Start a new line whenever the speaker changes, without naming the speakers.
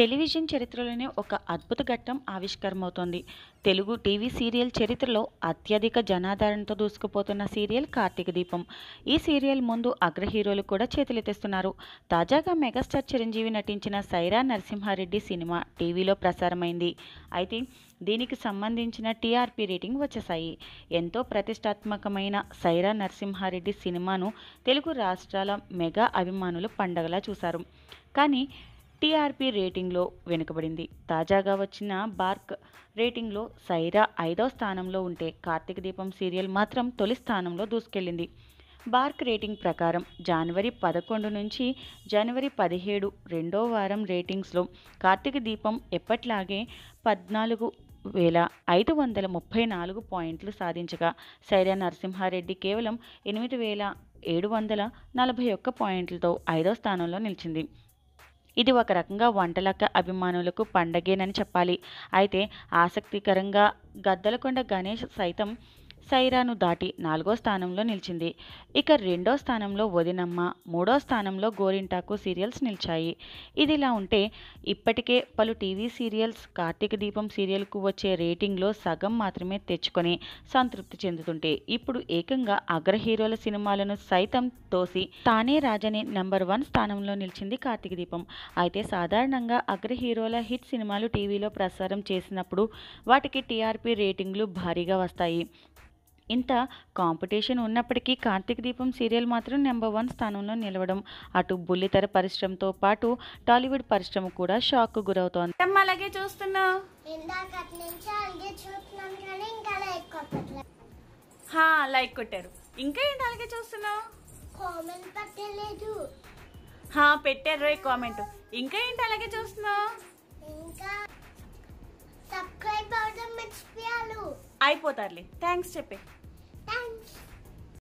television చరిత్రలోనే ఒక అద్భుత ఘట్టం ఆవిష్కరమవుతోంది తెలుగు టీవీ సీరియల్ చరిత్రలో అత్యధిక జనాదరణతో దూసుకుపోతున్న సీరియల్ కార్తీక దీపం ఈ సీరియల్ ముందు అగ్ర హీరోలు కూడా చేతులెత్తిస్తున్నారు తాజాగా మెగాస్టార్ చిరంజీవి నటించిన సైరా నరసింహారెడ్డి సినిమా టీవీలో ప్రసారమైంది అయితే దీనికి సంబంధించిన టీఆర్పీ రేటింగ్ వచ్చేసాయి ఎంతో ప్రతిష్టాత్మకమైన సైరా నరసింహారెడ్డి సినిమాను తెలుగు రాష్ట్రాల మెగా అభిమానులు పండగలా చూశారు కానీ టీఆర్పీ రేటింగ్లో వెనుకబడింది తాజాగా వచ్చిన బార్క్ రేటింగ్లో సైరా ఐదవ స్థానంలో ఉంటే కార్తీక దీపం సీరియల్ మాత్రం తొలి స్థానంలో దూసుకెళ్లింది బార్క్ రేటింగ్ ప్రకారం జనవరి పదకొండు నుంచి జనవరి పదిహేడు రెండో వారం రేటింగ్స్లో కార్తీక దీపం ఎప్పట్లాగే పద్నాలుగు వేల ఐదు వందల ముప్పై నాలుగు పాయింట్లు సాధించగా సైరా నరసింహారెడ్డి కేవలం ఎనిమిది వేల ఏడు వందల నలభై ఒక్క పాయింట్లతో ఐదో స్థానంలో నిలిచింది ఇది ఒక రకంగా వంటలక్క అభిమానులకు పండగేనని చెప్పాలి అయితే ఆసక్తికరంగా గద్దలకొండ గణేష్ సైతం సైరాను దాటి నాలుగో స్థానంలో నిలిచింది ఇక రెండో స్థానంలో వదినమ్మ మూడో స్థానంలో గోరింటాకు సీరియల్స్ నిలిచాయి ఇదిలా ఉంటే ఇప్పటికే పలు టీవీ సీరియల్స్ కార్తీక దీపం సీరియల్కు వచ్చే రేటింగ్లో సగం మాత్రమే తెచ్చుకొని సంతృప్తి చెందుతుంటే ఇప్పుడు ఏకంగా అగ్ర హీరోల సినిమాలను సైతం తోసి తానే రాజని నంబర్ వన్ స్థానంలో నిలిచింది కార్తీక దీపం అయితే సాధారణంగా అగ్ర హీరోల హిట్ సినిమాలు టీవీలో ప్రసారం చేసినప్పుడు వాటికి టీఆర్పీ రేటింగ్లు భారీగా వస్తాయి ఇంత కాంపిటీషన్ ఉన్నప్పటికీ కార్తీక్ దీపం సీరియల్ మాత్రం నెంబర్ వన్ స్థానంలో నిలవడం అటు బుల్లితెర పరిశ్రమతో పాటు టాలీవుడ్ పరిశ్రమ కూడా షాక్ గురవుతోంది
అలాగే చూస్తున్నావు లైక్ కొట్టారు ఇంకా ఏంటి అలాగే చూస్తున్నావు
పెట్టారు రే కామెంట్
ఇంకా ఏంటి అలాగే చూస్తున్నావు
అయిపోతారులే థ్యాంక్స్ చెప్పే